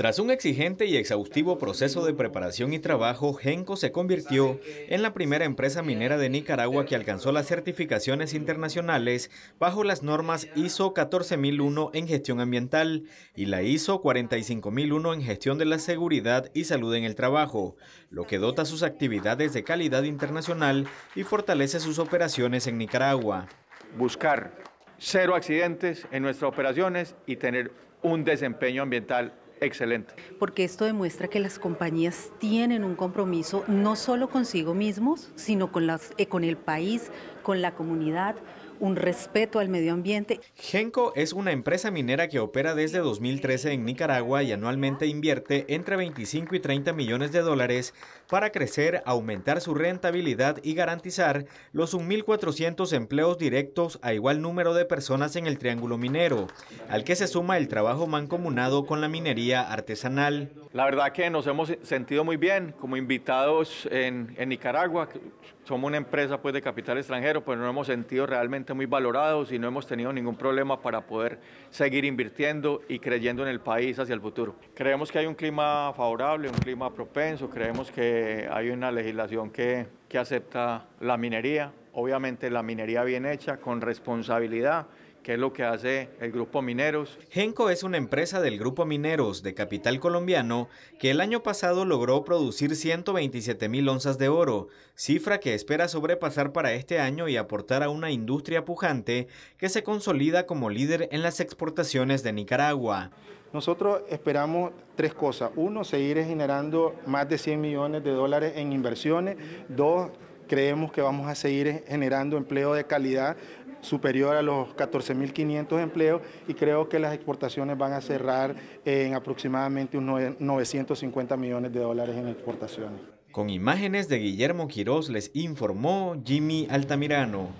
Tras un exigente y exhaustivo proceso de preparación y trabajo, Genco se convirtió en la primera empresa minera de Nicaragua que alcanzó las certificaciones internacionales bajo las normas ISO 14001 en gestión ambiental y la ISO 45001 en gestión de la seguridad y salud en el trabajo, lo que dota sus actividades de calidad internacional y fortalece sus operaciones en Nicaragua. Buscar cero accidentes en nuestras operaciones y tener un desempeño ambiental excelente. Porque esto demuestra que las compañías tienen un compromiso no solo consigo mismos, sino eh, con, el país, con la comunidad, un respeto al medio ambiente. Genco es una empresa minera que opera desde 2013 en Nicaragua y anualmente invierte entre 25 y 30 millones de dólares para crecer, aumentar su rentabilidad y garantizar los 1.400 empleos directos a igual número de personas en el triángulo minero, al que se suma el trabajo mancomunado con la minería artesanal. La verdad que nos hemos sentido muy bien como invitados en, Nicaragua. Somos una empresa pues, de capital extranjero, pero nos hemos sentido realmente muy valorados y no hemos tenido ningún problema para poder seguir invirtiendo y creyendo en el país hacia el futuro. Creemos que hay un clima favorable, un clima propenso, creemos que hay una legislación que, que acepta la minería, obviamente la minería bien hecha, con responsabilidad que es lo que hace el Grupo Mineros. Genco es una empresa del Grupo Mineros de capital colombiano que el año pasado logró producir 127 mil onzas de oro, cifra que espera sobrepasar para este año y aportar a una industria pujante que se consolida como líder en las exportaciones de Nicaragua. Nosotros esperamos tres cosas. Uno, seguir generando más de 100 millones de dólares en inversiones. Dos, creemos que vamos a seguir generando empleo de calidad superior a los 14.500 empleos y creo que las exportaciones van a cerrar en aproximadamente unos 950 millones de dólares en exportaciones. Con imágenes de Guillermo Quirós les informó Jimmy Altamirano.